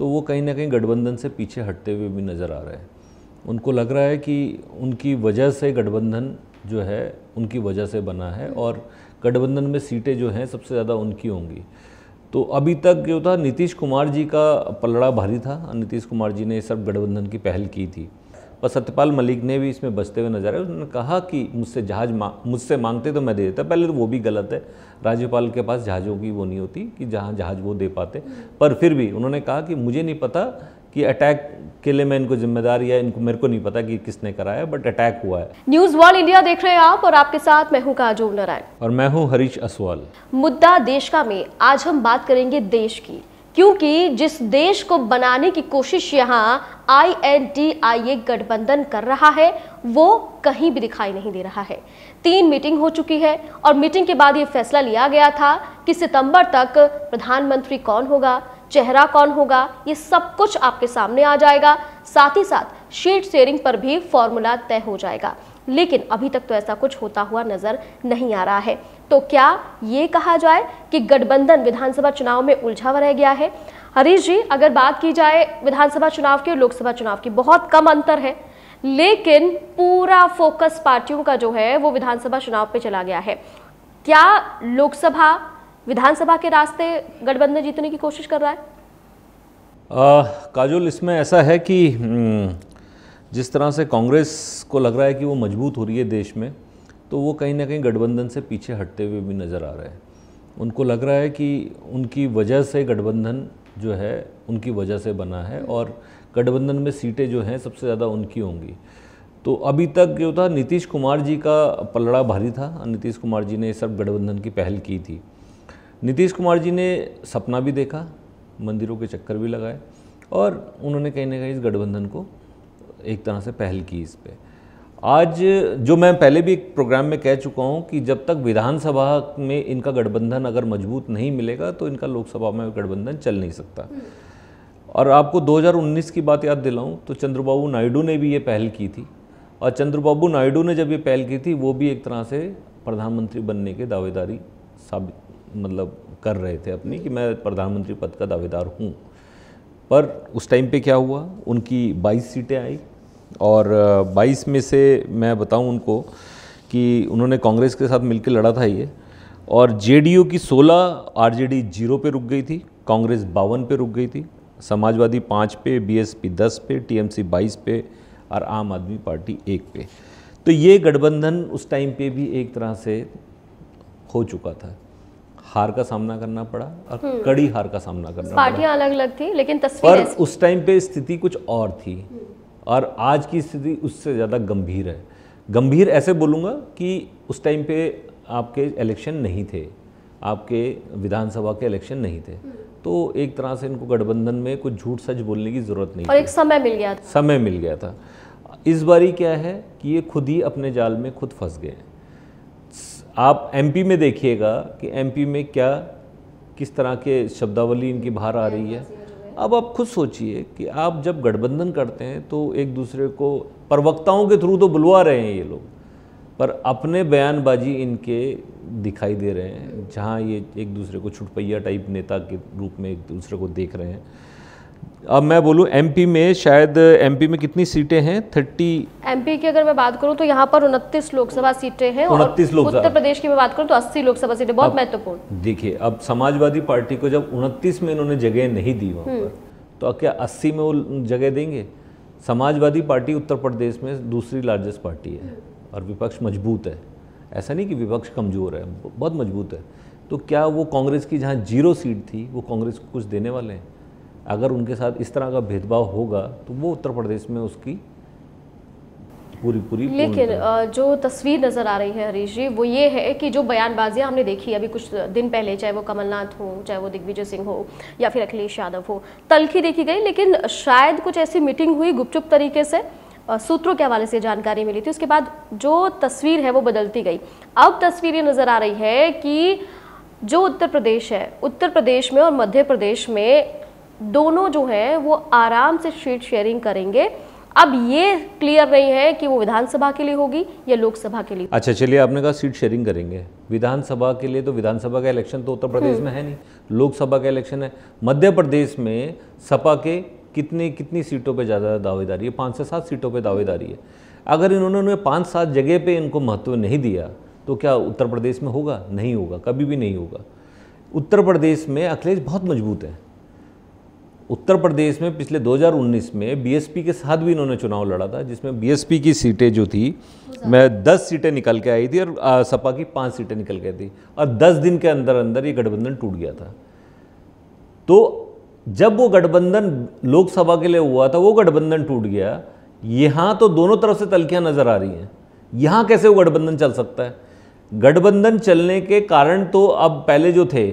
तो वो कहीं ना कहीं गठबंधन से पीछे हटते हुए भी नज़र आ रहे हैं उनको लग रहा है कि उनकी वजह से गठबंधन जो है उनकी वजह से बना है और गठबंधन में सीटें जो हैं सबसे ज़्यादा उनकी होंगी तो अभी तक जो था नीतीश कुमार जी का पलड़ा भारी था नीतीश कुमार जी ने सब गठबंधन की पहल की थी और सत्यपाल मलिक ने भी इसमें बचते हुए नजर आए उन्होंने कहा कि मुझसे जहाज़ मुझसे मांगते तो मैं दे देता पहले तो वो भी गलत है राज्यपाल के पास जहाज़ों की वो नहीं होती कि जहाँ जहाज़ वो दे पाते पर फिर भी उन्होंने कहा कि मुझे नहीं पता कि अटैक के लिए मैं इनको जिम्मेदार या इनको मेरे को नहीं पता कि किसने कराया बट अटैक हुआ है न्यूज वर्ल्ड इंडिया देख रहे हैं आप और आपके साथ मैं हूं काजोल नारायण और मैं हूं हरीश असवाल मुद्दा देश का में आज हम बात करेंगे देश की क्योंकि जिस देश को बनाने की कोशिश यहाँ आईएनडीआईए गठबंधन कर रहा है वो कहीं भी दिखाई नहीं दे रहा है तीन मीटिंग हो चुकी है और मीटिंग के बाद ये फैसला लिया गया था कि सितंबर तक प्रधानमंत्री कौन होगा चेहरा कौन होगा ये सब कुछ आपके सामने आ जाएगा साथ ही साथ शीट शेयरिंग पर भी फॉर्मूला तय हो जाएगा लेकिन अभी तक तो ऐसा कुछ होता हुआ नजर नहीं आ रहा है तो क्या ये कहा जाए कि गठबंधन विधानसभा चुनाव में उलझा हुआ रह गया है हरीश जी अगर बात की जाए विधानसभा चुनाव की और लोकसभा चुनाव की बहुत कम अंतर है लेकिन पूरा फोकस पार्टियों का जो है वो विधानसभा चुनाव पे चला गया है क्या लोकसभा विधानसभा के रास्ते गठबंधन जीतने की कोशिश कर रहा है आ, काजुल इसमें ऐसा है कि हम्म, जिस तरह से कांग्रेस को लग रहा है कि वो मजबूत हो रही है देश में तो वो कहीं ना कहीं गठबंधन से पीछे हटते हुए भी नज़र आ रहे हैं उनको लग रहा है कि उनकी वजह से गठबंधन जो है उनकी वजह से बना है और गठबंधन में सीटें जो हैं सबसे ज़्यादा उनकी होंगी तो अभी तक जो था नीतीश कुमार जी का पलड़ा भारी था नीतीश कुमार जी ने सब गठबंधन की पहल की थी नीतीश कुमार जी ने सपना भी देखा मंदिरों के चक्कर भी लगाए और उन्होंने कहीं ना कहीं इस गठबंधन को एक तरह से पहल की इस पर आज जो मैं पहले भी एक प्रोग्राम में कह चुका हूँ कि जब तक विधानसभा में इनका गठबंधन अगर मजबूत नहीं मिलेगा तो इनका लोकसभा में गठबंधन चल नहीं सकता और आपको 2019 की बात याद दिलाऊं तो चंद्रबाबू नायडू ने भी ये पहल की थी और चंद्रबाबू नायडू ने जब ये पहल की थी वो भी एक तरह से प्रधानमंत्री बनने के दावेदारी साबित मतलब कर रहे थे अपनी कि मैं प्रधानमंत्री पद का दावेदार हूँ पर उस टाइम पे क्या हुआ उनकी 22 सीटें आई और 22 में से मैं बताऊं उनको कि उन्होंने कांग्रेस के साथ मिलकर लड़ा था ये और जेडीयू की 16 आरजेडी जीरो पे रुक गई थी कांग्रेस बावन पे रुक गई थी समाजवादी पाँच पे बीएसपी दस पे टीएमसी बाईस पे और आम आदमी पार्टी एक पे तो ये गठबंधन उस टाइम पे भी एक तरह से हो चुका था हार का सामना करना पड़ा और हम्म। कड़ी हार का सामना करना पार्टियां अलग अलग थी लेकिन तस्वीर पर उस टाइम पे स्थिति कुछ और थी हम्म। और आज की स्थिति उससे ज़्यादा गंभीर है गंभीर ऐसे बोलूँगा कि उस टाइम पे आपके इलेक्शन नहीं थे आपके विधानसभा के इलेक्शन नहीं थे हम्म। तो एक तरह से इनको गठबंधन में कुछ झूठ सच बोलने की ज़रूरत नहीं और एक समय मिल गया था समय मिल गया था इस बारी क्या है कि ये खुद ही अपने जाल में खुद फंस गए आप एमपी में देखिएगा कि एमपी में क्या किस तरह के शब्दावली इनकी बाहर आ रही है अब आप खुद सोचिए कि आप जब गठबंधन करते हैं तो एक दूसरे को प्रवक्ताओं के थ्रू तो बुलवा रहे हैं ये लोग पर अपने बयानबाजी इनके दिखाई दे रहे हैं जहाँ ये एक दूसरे को छुटपैया टाइप नेता के रूप में एक दूसरे को देख रहे हैं अब मैं बोलूँ एमपी में शायद एमपी में कितनी सीटें हैं थर्टी एमपी की अगर मैं बात करूँ तो यहाँ पर उनतीस लोकसभा सीटें हैं उनतीस लोकसभा उत्तर प्रदेश की मैं बात करूँ तो अस्सी लोकसभा सीटें बहुत महत्वपूर्ण देखिए अब समाजवादी पार्टी को जब उनतीस में इन्होंने जगह नहीं दी वहाँ हम्म। पर तो क्या अस्सी में वो जगह देंगे समाजवादी पार्टी उत्तर प्रदेश में दूसरी लार्जेस्ट पार्टी है और विपक्ष मजबूत है ऐसा नहीं कि विपक्ष कमज़ोर है बहुत मजबूत है तो क्या वो कांग्रेस की जहाँ जीरो सीट थी वो कांग्रेस को कुछ देने वाले हैं अगर उनके साथ इस तरह का भेदभाव होगा तो वो उत्तर प्रदेश में उसकी पूरी पूरी लेकिन जो तस्वीर नज़र आ रही है हरीश जी वो ये है कि जो बयानबाजियां हमने देखी अभी कुछ दिन पहले चाहे वो कमलनाथ हो चाहे वो दिग्विजय सिंह हो या फिर अखिलेश यादव हो तलखी देखी गई लेकिन शायद कुछ ऐसी मीटिंग हुई गुपचुप तरीके से सूत्रों के हवाले से जानकारी मिली थी उसके बाद जो तस्वीर है वो बदलती गई अब तस्वीर ये नज़र आ रही है कि जो उत्तर प्रदेश है उत्तर प्रदेश में और मध्य प्रदेश में दोनों जो हैं वो आराम से सीट शेयरिंग करेंगे अब ये क्लियर नहीं है कि वो विधानसभा के लिए होगी या लोकसभा के लिए अच्छा चलिए आपने कहा सीट शेयरिंग करेंगे विधानसभा के लिए तो विधानसभा का इलेक्शन तो उत्तर प्रदेश हम्म। में है नहीं लोकसभा का इलेक्शन है मध्य प्रदेश में सपा के कितनी कितनी सीटों पे ज़्यादा दावेदारी है पाँच से सात सीटों पे दावेदारी है अगर इन्होंने उन्हें पाँच सात जगह पे इनको महत्व नहीं दिया तो क्या उत्तर प्रदेश में होगा नहीं होगा कभी भी नहीं होगा उत्तर प्रदेश में अखिलेश बहुत मजबूत है उत्तर प्रदेश में पिछले 2019 में बीएसपी के साथ भी इन्होंने चुनाव लड़ा था जिसमें बीएसपी की सीटें जो थी मैं 10 सीटें निकल के आई थी और सपा की पाँच सीटें निकल के थी और 10 दिन के अंदर अंदर ये गठबंधन टूट गया था तो जब वो गठबंधन लोकसभा के लिए हुआ था वो गठबंधन टूट गया यहाँ तो दोनों तरफ से तलखियाँ नज़र आ रही हैं यहाँ कैसे वो गठबंधन चल सकता है गठबंधन चलने के कारण तो अब पहले जो थे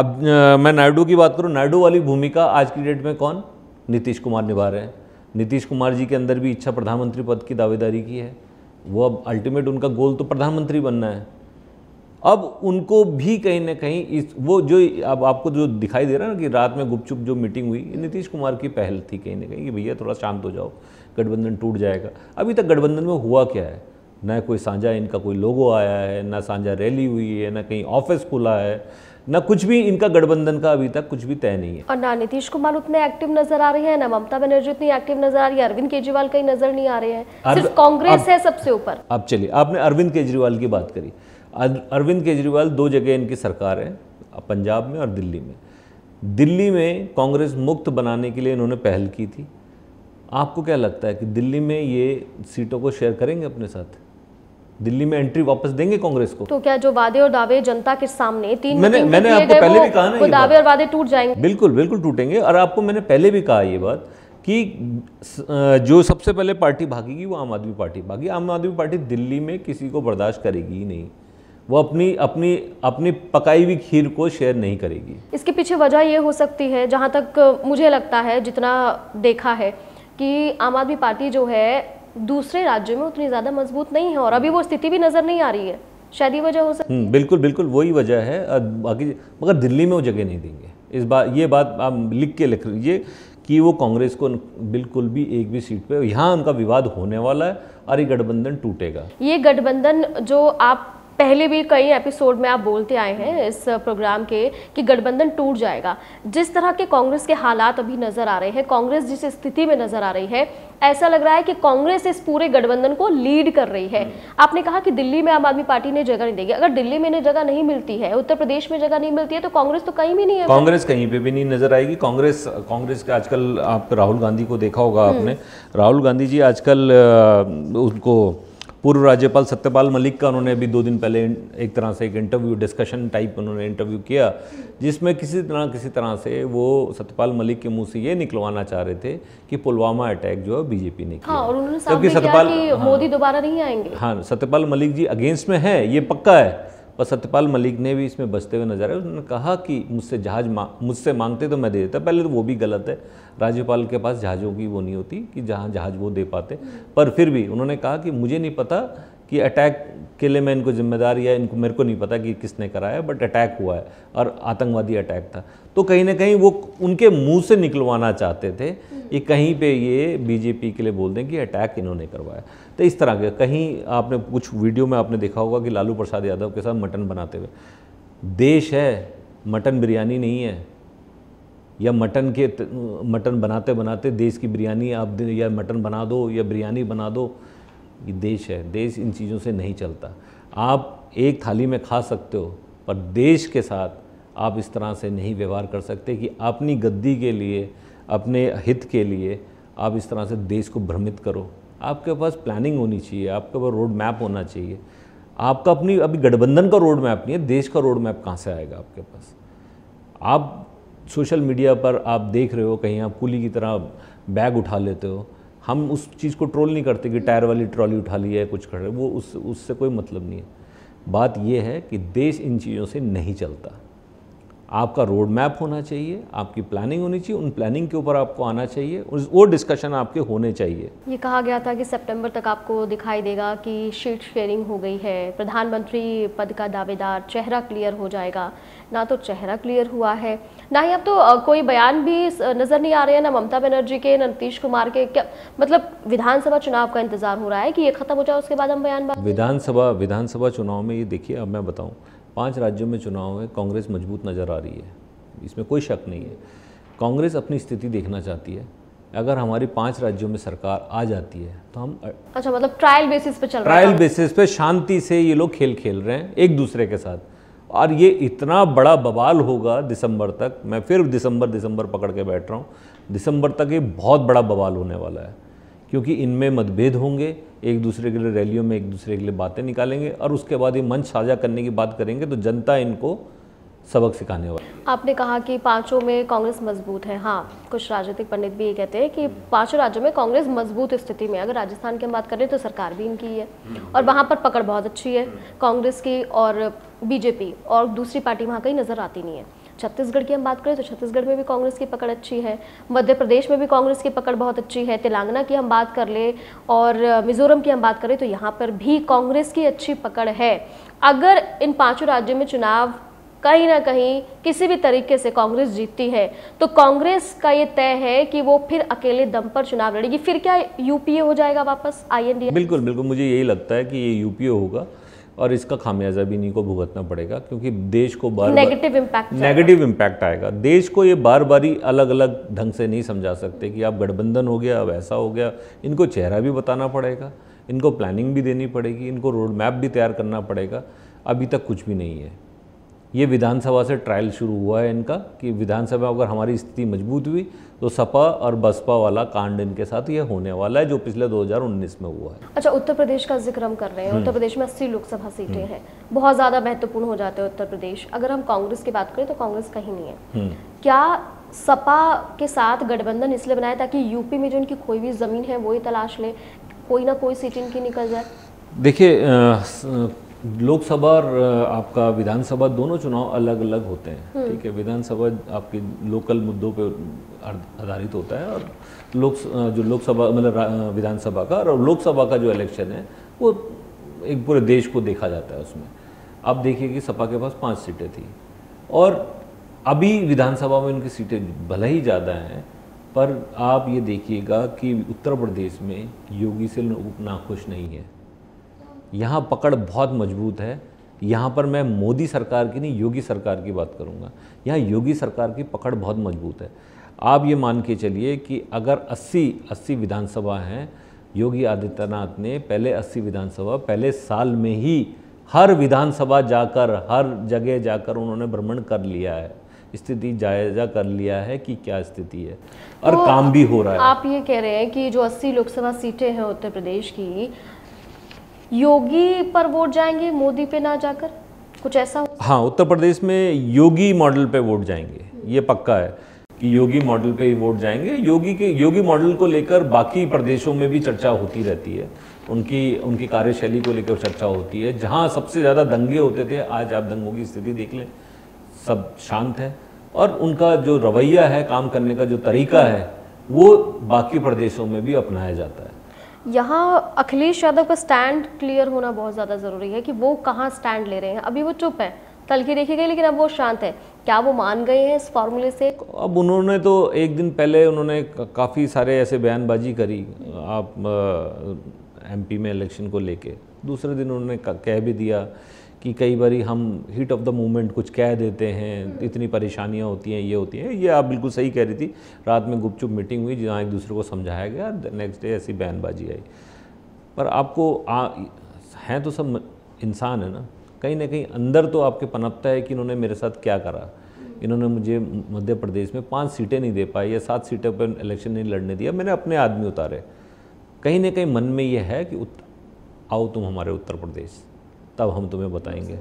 अब मैं नायडू की बात करूँ नायडू वाली भूमिका आज की डेट में कौन नीतीश कुमार निभा रहे हैं नीतीश कुमार जी के अंदर भी इच्छा प्रधानमंत्री पद की दावेदारी की है वो अब अल्टीमेट उनका गोल तो प्रधानमंत्री बनना है अब उनको भी कहीं ना कहीं इस वो जो अब आपको जो दिखाई दे रहा है ना कि रात में गुपचुप जो मीटिंग हुई ये नीतीश कुमार की पहल थी कहीं ना कहीं कि भैया थोड़ा शांत हो जाओ गठबंधन टूट जाएगा अभी तक गठबंधन में हुआ क्या है ना कोई साझा इनका कोई लोगो आया है ना साझा रैली हुई है ना कहीं ऑफिस खुला है ना कुछ भी इनका गठबंधन का अभी तक कुछ भी तय नहीं है और ना नीतीश कुमार उतने एक्टिव नजर आ रहे हैं ना ममता बनर्जी उतनी एक्टिव नजर आ रही है अरविंद केजरीवाल कहीं नजर नहीं आ रहे हैं सिर्फ कांग्रेस है सबसे ऊपर आप चलिए आपने अरविंद केजरीवाल की बात करी अरविंद केजरीवाल दो जगह इनकी सरकार है पंजाब में और दिल्ली में दिल्ली में कांग्रेस मुक्त बनाने के लिए इन्होंने पहल की थी आपको क्या लगता है कि दिल्ली में ये सीटों को शेयर करेंगे अपने साथ दिल्ली में एंट्री वापस देंगे कांग्रेस को तो क्या जो वादे और दावे जनता के सामने तीन मैंने तीन मैंने आपको पहले भी कहा ना दावे और वादे टूट जाएंगे बिल्कुल बिल्कुल टूटेंगे और आपको मैंने पहले भी कहा ये बात कि जो सबसे पहले पार्टी भागेगी वो आम आदमी पार्टी भागी आम आदमी पार्टी दिल्ली में किसी को बर्दाश्त करेगी ही नहीं वो अपनी अपनी अपनी पकाई हुई खीर को शेयर नहीं करेगी इसके पीछे वजह ये हो सकती है जहाँ तक मुझे लगता है जितना देखा है कि आम आदमी पार्टी जो है दूसरे राज्यों में उतनी ज़्यादा मजबूत नहीं है और अभी वो स्थिति भी नज़र नहीं आ रही है शायद ही वजह हो सकती हम्म, है बिल्कुल बिल्कुल वही वजह है बाकी मगर दिल्ली में वो जगह नहीं देंगे इस बात ये बात आप लिख के लिख लीजिए कि वो कांग्रेस को बिल्कुल भी एक भी सीट पे यहाँ उनका विवाद होने वाला है और ये गठबंधन टूटेगा ये गठबंधन जो आप पहले भी कई एपिसोड में आप बोलते आए हैं इस प्रोग्राम के कि गठबंधन टूट जाएगा जिस तरह के कांग्रेस के हालात अभी नज़र आ रहे हैं कांग्रेस जिस स्थिति में नज़र आ रही है ऐसा लग रहा है कि कांग्रेस इस पूरे गठबंधन को लीड कर रही है आपने कहा कि दिल्ली में आम आदमी पार्टी ने जगह नहीं देगी अगर दिल्ली में इन्हें जगह नहीं मिलती है उत्तर प्रदेश में जगह नहीं मिलती है तो कांग्रेस तो कहीं भी नहीं है कांग्रेस कहीं पर भी नहीं नजर आएगी कांग्रेस कांग्रेस का आजकल आप राहुल गांधी को देखा होगा हम्म। आपने राहुल गांधी जी आजकल उनको पूर्व राज्यपाल सत्यपाल मलिक का उन्होंने अभी दो दिन पहले एक तरह से एक इंटरव्यू डिस्कशन टाइप उन्होंने इंटरव्यू किया जिसमें किसी तरह किसी तरह से वो सत्यपाल मलिक के मुंह से ये निकलवाना चाह रहे थे कि पुलवामा अटैक जो है बीजेपी ने किया क्योंकि हाँ, और उन्होंने सत्यपाल मोदी हाँ। दोबारा नहीं आएंगे हाँ सत्यपाल मलिक जी अगेंस्ट में है ये पक्का है और सत्यपाल मलिक ने भी इसमें बचते हुए नजर आए उन्होंने कहा कि मुझसे जहाज मुझसे मांगते तो मैं दे देता पहले तो वो भी गलत है राज्यपाल के पास जहाज़ों की वो नहीं होती कि जहाँ जहाज वो दे पाते पर फिर भी उन्होंने कहा कि मुझे नहीं पता कि अटैक के लिए मैं इनको जिम्मेदार या इनको मेरे को नहीं पता कि किसने कराया बट अटैक हुआ है और आतंकवादी अटैक था तो कहीं ना कहीं वो उनके मुंह से निकलवाना चाहते थे कि कहीं पे ये बीजेपी के लिए बोल दें कि अटैक इन्होंने करवाया तो इस तरह के कहीं आपने कुछ वीडियो में आपने देखा होगा कि लालू प्रसाद यादव के साथ मटन बनाते हुए देश है मटन बिरयानी नहीं है या मटन के मटन बनाते बनाते देश की बिरयानी आप या मटन बना दो या बिरयानी बना दो ये देश है देश इन चीज़ों से नहीं चलता आप एक थाली में खा सकते हो पर देश के साथ आप इस तरह से नहीं व्यवहार कर सकते कि अपनी गद्दी के लिए अपने हित के लिए आप इस तरह से देश को भ्रमित करो आपके पास प्लानिंग होनी चाहिए आपके पास रोड मैप होना चाहिए आपका अपनी अभी गठबंधन का रोड मैप नहीं है देश का रोड मैप कहाँ से आएगा आपके पास आप सोशल मीडिया पर आप देख रहे हो कहीं आप कुली की तरह बैग उठा लेते हो हम उस चीज़ को ट्रोल नहीं करते कि टायर वाली ट्रॉली उठा ली है कुछ खड़े वो उस उससे कोई मतलब नहीं है बात यह है कि देश इन चीज़ों से नहीं चलता आपका रोड मैप होना चाहिए आपकी प्लानिंग होनी चाहिए उन प्लानिंग के ऊपर आपको आना चाहिए वो डिस्कशन आपके होने चाहिए ये कहा गया था कि सितंबर तक आपको दिखाई देगा कि शीट शेयरिंग हो गई है प्रधानमंत्री पद का दावेदार चेहरा क्लियर हो जाएगा ना तो चेहरा क्लियर हुआ है ना ही अब तो कोई बयान भी नज़र नहीं आ रहे हैं ना ममता बनर्जी के ना नीतीश कुमार के क्या मतलब विधानसभा चुनाव का इंतजार हो रहा है कि ये खत्म हो जाए उसके बाद हम बयान विधानसभा विधानसभा चुनाव में ये देखिए अब मैं बताऊँ पांच राज्यों में चुनाव हैं कांग्रेस मजबूत नज़र आ रही है इसमें कोई शक नहीं है कांग्रेस अपनी स्थिति देखना चाहती है अगर हमारी पांच राज्यों में सरकार आ जाती है तो हम अच्छा मतलब ट्रायल बेसिस पे चल ट्रायल बेसिस तो? पे शांति से ये लोग खेल खेल रहे हैं एक दूसरे के साथ और ये इतना बड़ा बवाल होगा दिसंबर तक मैं फिर दिसंबर दिसंबर पकड़ के बैठ रहा हूँ दिसंबर तक ये बहुत बड़ा बवाल होने वाला है क्योंकि इनमें मतभेद होंगे एक दूसरे के लिए रैलियों में एक दूसरे के लिए बातें निकालेंगे और उसके बाद ये मंच साझा करने की बात करेंगे तो जनता इनको सबक सिखाने वाले आपने कहा कि पांचों में कांग्रेस मजबूत है हाँ कुछ राजनीतिक पंडित भी ये कहते हैं कि पांचों राज्यों में कांग्रेस मजबूत स्थिति में अगर राजस्थान की हम बात करें तो सरकार भी इनकी है और वहाँ पर पकड़ बहुत अच्छी है कांग्रेस की और बीजेपी और दूसरी पार्टी वहाँ कहीं नज़र आती नहीं है छत्तीसगढ़ की हम बात करें तो छत्तीसगढ़ में भी कांग्रेस की पकड़ अच्छी है मध्य प्रदेश में भी कांग्रेस की पकड़ बहुत अच्छी है तेलंगाना की हम बात कर ले और मिजोरम की हम बात करें तो यहाँ पर भी कांग्रेस की अच्छी पकड़ है अगर इन पाँचों राज्यों में चुनाव कहीं ना कहीं किसी भी तरीके से कांग्रेस जीतती है तो कांग्रेस का ये तय है कि वो फिर अकेले दम पर चुनाव लड़ेगी फिर क्या यूपीए हो जाएगा वापस आईएनडी बिल्कुल बिल्कुल मुझे यही लगता है कि ये यूपीए होगा और इसका खामियाजा भी इन्हीं को भुगतना पड़ेगा क्योंकि देश को बार नेगेटिव इम्पैक्ट नेगेटिव इम्पैक्ट आएगा देश को ये बार बारी अलग अलग ढंग से नहीं समझा सकते कि आप गठबंधन हो गया अब ऐसा हो गया इनको चेहरा भी बताना पड़ेगा इनको प्लानिंग भी देनी पड़ेगी इनको रोड मैप भी तैयार करना पड़ेगा अभी तक कुछ भी नहीं है ये विधानसभा से ट्रायल शुरू हुआ है इनका कि विधानसभा अगर हमारी स्थिति मजबूत हुई तो सपा और बसपा वाला कांड इनके साथ ये होने वाला है जो पिछले 2019 में हुआ है अच्छा उत्तर प्रदेश का जिक्र हम कर रहे हैं हम्म। उत्तर प्रदेश में अस्सी लोकसभा सीटें हम्म। हैं बहुत ज़्यादा महत्वपूर्ण हो जाते हैं उत्तर प्रदेश अगर हम कांग्रेस की बात करें तो कांग्रेस कहीं नहीं है हम्म। क्या सपा के साथ गठबंधन इसलिए बनाया ताकि यूपी में जो इनकी कोई भी ज़मीन है वो ही तलाश ले कोई ना कोई सीट इनकी निकल जाए देखिए लोकसभा और आपका विधानसभा दोनों चुनाव अलग अलग होते हैं हम्म। ठीक है विधानसभा आपके लोकल मुद्दों पे आधारित होता है और लोक जो लोकसभा मतलब विधानसभा का और लोकसभा का जो इलेक्शन है वो एक पूरे देश को देखा जाता है उसमें आप देखिए कि सपा के पास पाँच सीटें थी और अभी विधानसभा में उनकी सीटें भले ही ज़्यादा हैं पर आप ये देखिएगा कि उत्तर प्रदेश में योगी से नाखुश नहीं है यहाँ पकड़ बहुत मजबूत है यहाँ पर मैं मोदी सरकार की नहीं योगी सरकार की बात करूँगा यहाँ योगी सरकार की पकड़ बहुत मजबूत है आप ये मान के चलिए कि अगर 80 80 विधानसभा हैं योगी आदित्यनाथ ने पहले 80 विधानसभा पहले साल में ही हर विधानसभा जाकर हर जगह जाकर उन्होंने भ्रमण कर लिया है स्थिति जायजा कर लिया है कि क्या स्थिति है और तो काम भी हो रहा है आप ये कह रहे हैं कि जो 80 लोकसभा सीटें हैं उत्तर प्रदेश की योगी पर वोट जाएंगे मोदी पे ना जाकर कुछ ऐसा हो हाँ उत्तर प्रदेश में योगी मॉडल पे वोट जाएंगे ये पक्का है कि योगी मॉडल पे ही वोट जाएंगे योगी के योगी मॉडल को लेकर बाकी प्रदेशों में भी चर्चा होती रहती है उनकी उनकी कार्यशैली को लेकर चर्चा होती है जहाँ सबसे ज़्यादा दंगे होते थे आज आप दंगों की स्थिति देख लें सब शांत है और उनका जो रवैया है काम करने का जो तरीका है वो बाकी प्रदेशों में भी अपनाया जाता है यहाँ अखिलेश यादव का स्टैंड क्लियर होना बहुत ज़्यादा ज़रूरी है कि वो कहाँ स्टैंड ले रहे हैं अभी वो चुप है तल की देखी गई लेकिन अब वो शांत है क्या वो मान गए हैं इस फॉर्मूले से अब उन्होंने तो एक दिन पहले उन्होंने काफ़ी सारे ऐसे बयानबाजी करी आप एमपी में इलेक्शन को लेके दूसरे दिन उन्होंने कह भी दिया कि कई बार हम हीट ऑफ द मोमेंट कुछ कह देते हैं इतनी परेशानियाँ होती हैं ये होती हैं ये आप बिल्कुल सही कह रही थी रात में गुपचुप मीटिंग हुई जहाँ एक दूसरे को समझाया गया नेक्स्ट डे ऐसी बयानबाजी आई पर आपको आ, हैं तो सब इंसान है ना कहीं ना कहीं अंदर तो आपके पनपता है कि इन्होंने मेरे साथ क्या करा इन्होंने मुझे मध्य प्रदेश में पाँच सीटें नहीं दे पाई या सात सीटों पर इलेक्शन नहीं लड़ने दिया मैंने अपने आदमी उतारे कहीं ना कहीं मन में ये है कि आओ तुम हमारे उत्तर प्रदेश तब हम तुम्हें बताएंगे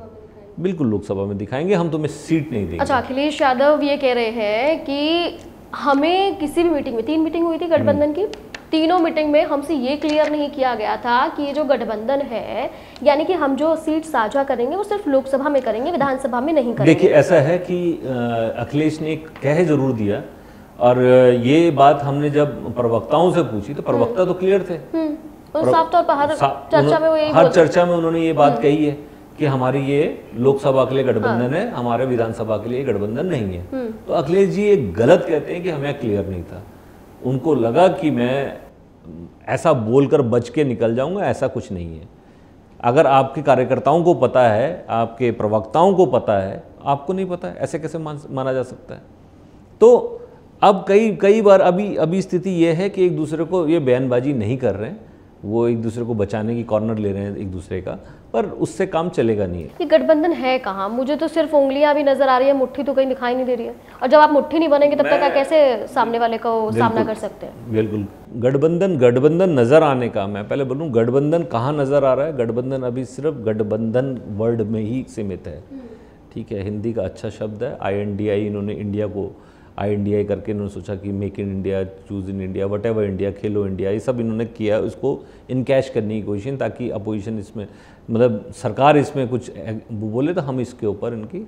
बिल्कुल लोकसभा में दिखाएंगे हम तुम्हें सीट नहीं देंगे अच्छा अखिलेश यादव ये कह रहे हैं कि हमें किसी भी मीटिंग में तीन मीटिंग हुई थी गठबंधन की तीनों मीटिंग में हमसे ये क्लियर नहीं किया गया था कि ये जो गठबंधन है यानी कि हम जो सीट साझा करेंगे वो सिर्फ लोकसभा में करेंगे विधानसभा में नहीं करेंगे देखिए ऐसा है कि अखिलेश ने कह जरूर दिया और ये बात हमने जब प्रवक्ताओं से पूछी तो प्रवक्ता हम्म। तो क्लियर थे हम्म। हर चर्चा में उन्होंने ये बात हम्म। कही है कि हमारी ये लोकसभा के लिए गठबंधन हाँ। है हमारे विधानसभा के लिए गठबंधन नहीं है हम्म। तो अखिलेश जी ये गलत कहते हैं कि हमें क्लियर नहीं था उनको लगा कि मैं ऐसा बोलकर बच के निकल जाऊंगा ऐसा कुछ नहीं है अगर आपके कार्यकर्ताओं को पता है आपके प्रवक्ताओं को पता है आपको नहीं पता ऐसे कैसे मान, माना जा सकता है तो अब कई कई बार अभी अभी स्थिति यह है कि एक दूसरे को ये बयानबाजी नहीं कर रहे हैं वो एक दूसरे को बचाने की कॉर्नर ले रहे हैं एक दूसरे का पर उससे काम चलेगा नहीं ये गठबंधन है कहाँ मुझे तो सिर्फ उंगलियां भी नजर आ रही है मुट्ठी तो कहीं दिखाई नहीं दे रही है और जब आप मुट्ठी नहीं बनेंगे तब तक आप कैसे सामने वाले को सामना कर सकते हैं बिल्कुल गठबंधन गठबंधन नजर आने का मैं पहले बोलूँ गठबंधन कहाँ नजर आ रहा है गठबंधन अभी सिर्फ गठबंधन वर्ल्ड में ही सीमित है हम्म। ठीक है हिंदी का अच्छा शब्द है आई इन्होंने इंडिया को आई इंडिया करके इन्होंने सोचा कि make in India choose in India whatever India खेलो इंडिया ये सब इन्होंने किया उसको इनकैश करने की कोशिश ताकि अपोजिशन इसमें मतलब सरकार इसमें कुछ बोले तो हम इसके ऊपर इनकी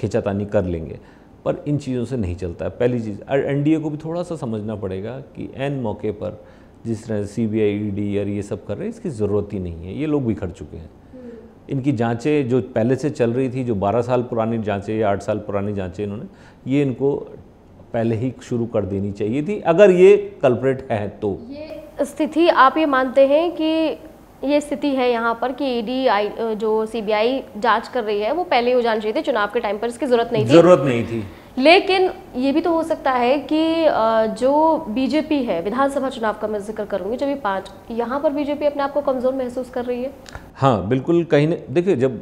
खिंचातानी कर लेंगे पर इन चीज़ों से नहीं चलता है पहली चीज़ और एन को भी थोड़ा सा समझना पड़ेगा कि एन मौके पर जिस तरह C B I E D और ये सब कर रहे हैं इसकी ज़रूरत ही नहीं है ये लोग बिखर चुके हैं इनकी जांचें जो पहले से चल रही थी जो 12 साल पुरानी जांचें या 8 साल पुरानी जांचें इन्होंने ये इनको पहले ही शुरू कर देनी चाहिए थी अगर ये कल्प्रेट है तो ये स्थिति आप ये मानते हैं कि ये स्थिति है यहाँ पर कि ईडी e जो सीबीआई जांच कर रही है वो पहले ही हो जानी चाहिए थी चुनाव के टाइम पर इसकी जरूरत नहीं थी जरूरत नहीं थी लेकिन ये भी तो हो सकता है कि जो बीजेपी है विधानसभा चुनाव का मैं जिक्र करूंगी जब ये पांच यहाँ पर बीजेपी अपने आप को कमज़ोर महसूस कर रही है हाँ बिल्कुल कहीं न देखिए जब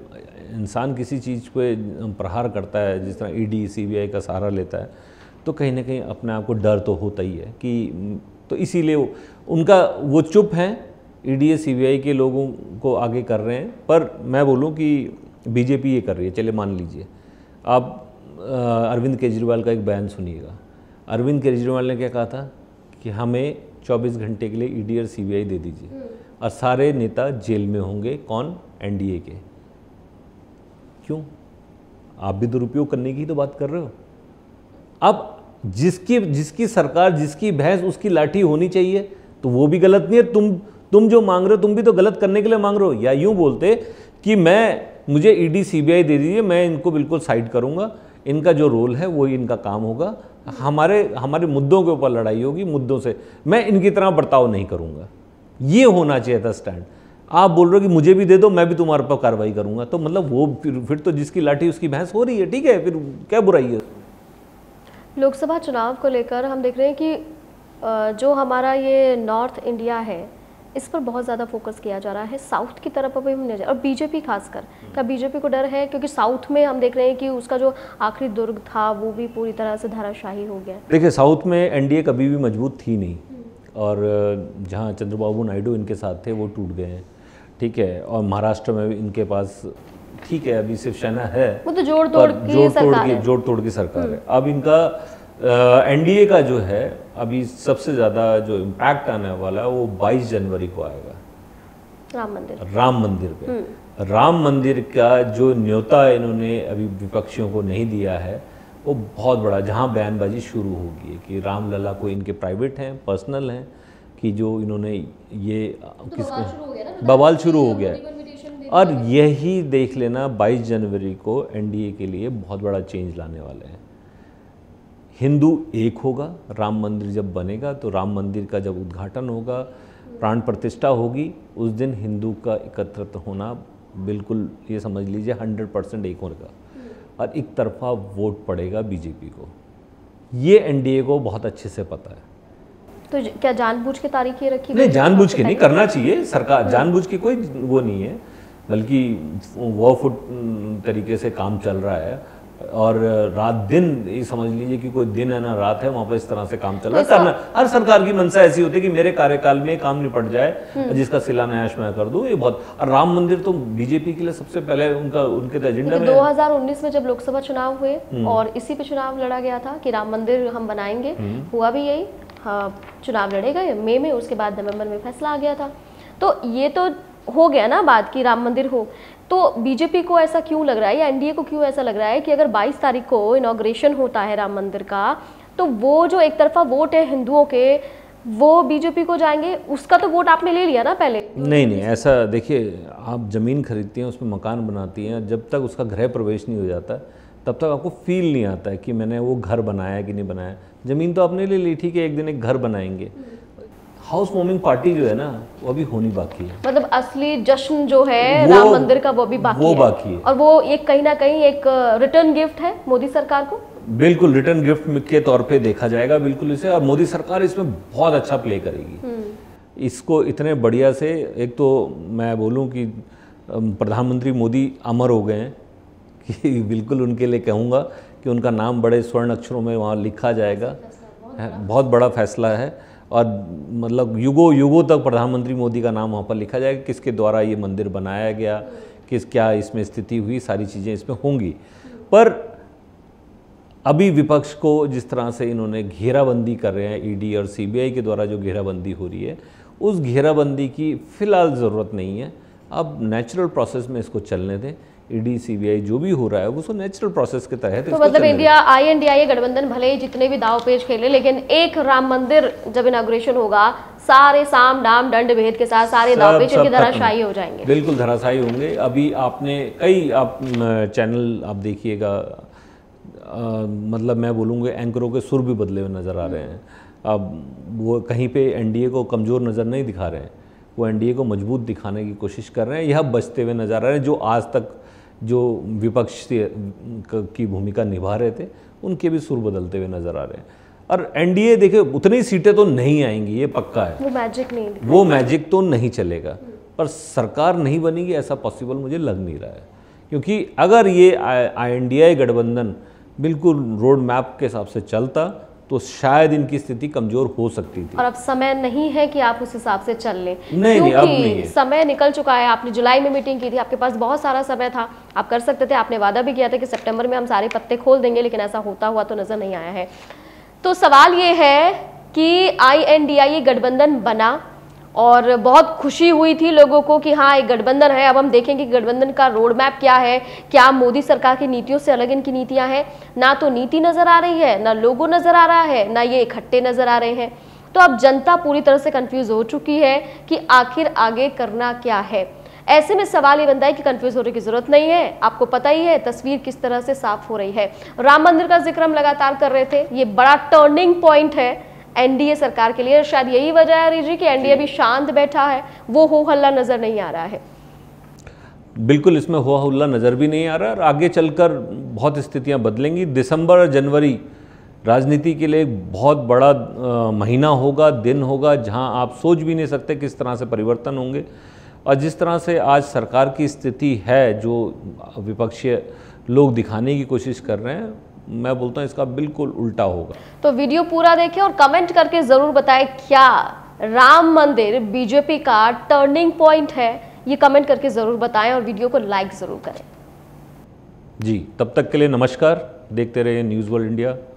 इंसान किसी चीज़ पे प्रहार करता है जिस तरह ईडी e सीबीआई का सहारा लेता है तो कहीं ना कहीं अपने आप को डर तो होता ही है कि तो इसीलिए उनका वो चुप हैं ईडीए e सीबीआई के लोगों को आगे कर रहे हैं पर मैं बोलूँ कि बीजेपी ये कर रही है चले मान लीजिए आप अरविंद केजरीवाल का एक बयान सुनिएगा अरविंद केजरीवाल ने क्या कहा था कि हमें 24 घंटे के लिए ईडी और सीबीआई दे दीजिए हम्म। और सारे नेता जेल में होंगे कौन एनडीए के क्यों आप भी दुरुपयोग करने की तो बात कर रहे हो अब जिसकी जिसकी सरकार जिसकी भैंस उसकी लाठी होनी चाहिए तो वो भी गलत नहीं है तुम तुम जो मांग रहे हो तुम भी तो गलत करने के लिए मांग रहे हो या यूँ बोलते कि मैं मुझे ईडी e सीबीआई दे दीजिए मैं इनको बिल्कुल साइड करूँगा इनका जो रोल है वो इनका काम होगा हमारे हमारे मुद्दों के ऊपर लड़ाई होगी मुद्दों से मैं इनकी तरह बर्ताव नहीं करूँगा ये होना चाहिए था स्टैंड आप बोल रहे हो कि मुझे भी दे दो मैं भी तुम्हारे पर कार्रवाई करूँगा तो मतलब वो फिर फिर तो जिसकी लाठी उसकी भैंस हो रही है ठीक है फिर क्या बुराई है लोकसभा चुनाव को लेकर हम देख रहे हैं कि जो हमारा ये नॉर्थ इंडिया है इस पर बहुत ज़्यादा फोकस किया जा रहा है साउथ की तरफ अभी हम नजर और बीजेपी खासकर हम्म। क्या बीजेपी को डर है क्योंकि साउथ में हम देख रहे हैं कि उसका जो आखिरी दुर्ग था वो भी पूरी तरह से धाराशाही हो गया देखिए साउथ में एनडीए कभी भी मजबूत थी नहीं हम्म। और जहाँ चंद्रबाबू नायडू इनके साथ थे वो टूट गए हैं ठीक है और महाराष्ट्र में भी इनके पास ठीक है अभी शिवसेना है वो तो जोड़ तोड़ की जोड़ तोड़ की जोड़ तोड़ की सरकार है हम्म। अब इनका एनडीए का जो है अभी सबसे ज्यादा जो इम्पैक्ट आने वाला है वो 22 जनवरी को आएगा राम मंदिर राम मंदिर पे हम्म। राम मंदिर का जो न्योता इन्होंने अभी विपक्षियों को नहीं दिया है वो बहुत बड़ा जहाँ बयानबाजी शुरू होगी कि लला को इनके प्राइवेट हैं पर्सनल हैं कि जो इन्होंने ये तो, तो किसको बवाल शुरू हो गया मतलब है और यही देख लेना 22 जनवरी को एनडीए के लिए बहुत बड़ा चेंज लाने वाले हैं हिंदू एक होगा राम मंदिर जब बनेगा तो राम मंदिर का जब उद्घाटन होगा प्राण प्रतिष्ठा होगी उस दिन हिंदू का एकत्रित होना बिल्कुल ये समझ लीजिए हंड्रेड परसेंट एक का और एक तरफा वोट पड़ेगा बीजेपी को ये एनडीए को बहुत अच्छे से पता है तो क्या जानबूझ के तारीख ये रखी नहीं जानबूझ के नहीं करना चाहिए सरकार जानबूझ के कोई वो नहीं है बल्कि वो फुट तरीके से काम चल रहा है और रात दिन ये समझ लीजिए कि कोई दिन है ना रात है वहां पर इस तरह से काम चल रहा है हर सरकार की मनसा ऐसी होती है कि मेरे कार्यकाल में काम निपट जाए हम्म। जिसका शिलान्यास मैं कर दू ये बहुत और राम मंदिर तो बीजेपी के लिए सबसे पहले उनका उनके तो एजेंडा तो दो हजार उन्नीस में जब लोकसभा चुनाव हुए हम्म। और इसी पे चुनाव लड़ा गया था कि राम मंदिर हम बनाएंगे हम्म। हुआ भी यही हाँ चुनाव लड़े गए मई में उसके बाद नवम्बर में फैसला आ गया था तो ये तो हो गया ना बात कि राम मंदिर हो तो बीजेपी को ऐसा क्यों लग रहा है या एनडीए को क्यों ऐसा लग रहा है कि अगर 22 तारीख को इनाग्रेशन होता है राम मंदिर का तो वो जो एक तरफा वोट है हिंदुओं के वो बीजेपी को जाएंगे उसका तो वोट आपने ले लिया ना पहले नहीं नहीं ऐसा देखिए आप ज़मीन खरीदती हैं उसमें मकान बनाती हैं जब तक उसका गृह प्रवेश नहीं हो जाता तब तक आपको फील नहीं आता है कि मैंने वो घर बनाया कि नहीं बनाया ज़मीन तो आपने ले ली ठीक है एक दिन एक घर बनाएंगे हाउस वार्मिंग पार्टी जो है ना वो अभी होनी बाकी है मतलब असली जश्न जो है राम मंदिर का वो अभी बाकी वो है। बाकी है और वो एक कहीं ना कहीं एक रिटर्न गिफ्ट है मोदी सरकार को बिल्कुल रिटर्न गिफ्ट के तौर पे देखा जाएगा बिल्कुल इसे और मोदी सरकार इसमें बहुत अच्छा प्ले करेगी हम्म। इसको इतने बढ़िया से एक तो मैं बोलूँ कि प्रधानमंत्री मोदी अमर हो गए हैं कि बिल्कुल उनके लिए कहूँगा कि उनका नाम बड़े स्वर्ण अक्षरों में वहाँ लिखा जाएगा अच्छा, अच्छा, बहुत बड़ा फैसला है और मतलब युगो युगों तक प्रधानमंत्री मोदी का नाम वहाँ पर लिखा जाएगा किसके द्वारा ये मंदिर बनाया गया किस क्या इसमें स्थिति हुई सारी चीज़ें इसमें होंगी पर अभी विपक्ष को जिस तरह से इन्होंने घेराबंदी कर रहे हैं ईडी e और सीबीआई के द्वारा जो घेराबंदी हो रही है उस घेराबंदी की फ़िलहाल ज़रूरत नहीं है अब नेचुरल प्रोसेस में इसको चलने दें ईडी e सीबीआई जो भी हो रहा है वो सो नेचुरल प्रोसेस के तहत तो मतलब इंडिया आई एन डी गठबंधन भले ही जितने भी दाव पेश खेले लेकिन एक राम मंदिर जब इनाग्रेशन होगा सारे साम डाम दंड भेद के साथ सारे दाव पेश की धराशायी हो जाएंगे बिल्कुल धराशायी होंगे अभी आपने कई आप चैनल आप देखिएगा मतलब मैं बोलूँगा एंकरों के सुर भी बदले हुए नज़र आ रहे हैं हम्म। अब वो कहीं पे एनडीए को कमज़ोर नज़र नहीं दिखा रहे हैं वो एनडीए को मजबूत दिखाने की कोशिश कर रहे हैं यह बचते हुए नज़र आ रहे हैं जो आज तक जो विपक्ष की भूमिका निभा रहे थे उनके भी सुर बदलते हुए नजर आ रहे हैं और एनडीए देखिए उतनी सीटें तो नहीं आएंगी ये पक्का है वो मैजिक नहीं वो मैजिक तो नहीं चलेगा पर सरकार नहीं बनेगी ऐसा पॉसिबल मुझे लग नहीं रहा है क्योंकि अगर ये आई एन गठबंधन बिल्कुल रोड मैप के हिसाब से चलता तो शायद इनकी स्थिति कमजोर हो सकती थी और अब समय नहीं है कि आप उस हिसाब से चल ले नहीं, नहीं, अब नहीं है। समय निकल चुका है आपने जुलाई में मीटिंग की थी आपके पास बहुत सारा समय था आप कर सकते थे आपने वादा भी किया था कि सितंबर में हम सारे पत्ते खोल देंगे लेकिन ऐसा होता हुआ तो नजर नहीं आया है तो सवाल ये है कि आई गठबंधन बना और बहुत खुशी हुई थी लोगों को कि हाँ एक गठबंधन है अब हम देखेंगे गठबंधन का रोड मैप क्या है क्या मोदी सरकार की नीतियों से अलग इनकी नीतियां हैं ना तो नीति नज़र आ रही है ना लोगों नज़र आ रहा है ना ये इकट्ठे नज़र आ रहे हैं तो अब जनता पूरी तरह से कन्फ्यूज हो चुकी है कि आखिर आगे करना क्या है ऐसे में सवाल ये बनता है कि कंफ्यूज होने की जरूरत नहीं है आपको पता ही है तस्वीर किस तरह से साफ हो रही है राम मंदिर का जिक्र हम लगातार कर रहे थे ये बड़ा टर्निंग पॉइंट है एनडीए सरकार के लिए शायद यही वजह है हरीश जी कि एनडीए भी शांत बैठा है वो हो हल्ला नज़र नहीं आ रहा है बिल्कुल इसमें हो हल्ला नज़र भी नहीं आ रहा और आगे चलकर बहुत स्थितियां बदलेंगी दिसंबर और जनवरी राजनीति के लिए बहुत बड़ा आ, महीना होगा दिन होगा जहां आप सोच भी नहीं सकते किस तरह से परिवर्तन होंगे और जिस तरह से आज सरकार की स्थिति है जो विपक्षीय लोग दिखाने की कोशिश कर रहे हैं मैं बोलता हूँ इसका बिल्कुल उल्टा होगा तो वीडियो पूरा देखें और कमेंट करके ज़रूर बताएं क्या राम मंदिर बीजेपी का टर्निंग पॉइंट है ये कमेंट करके ज़रूर बताएं और वीडियो को लाइक ज़रूर करें जी तब तक के लिए नमस्कार देखते रहिए न्यूज़ वर्ल्ड इंडिया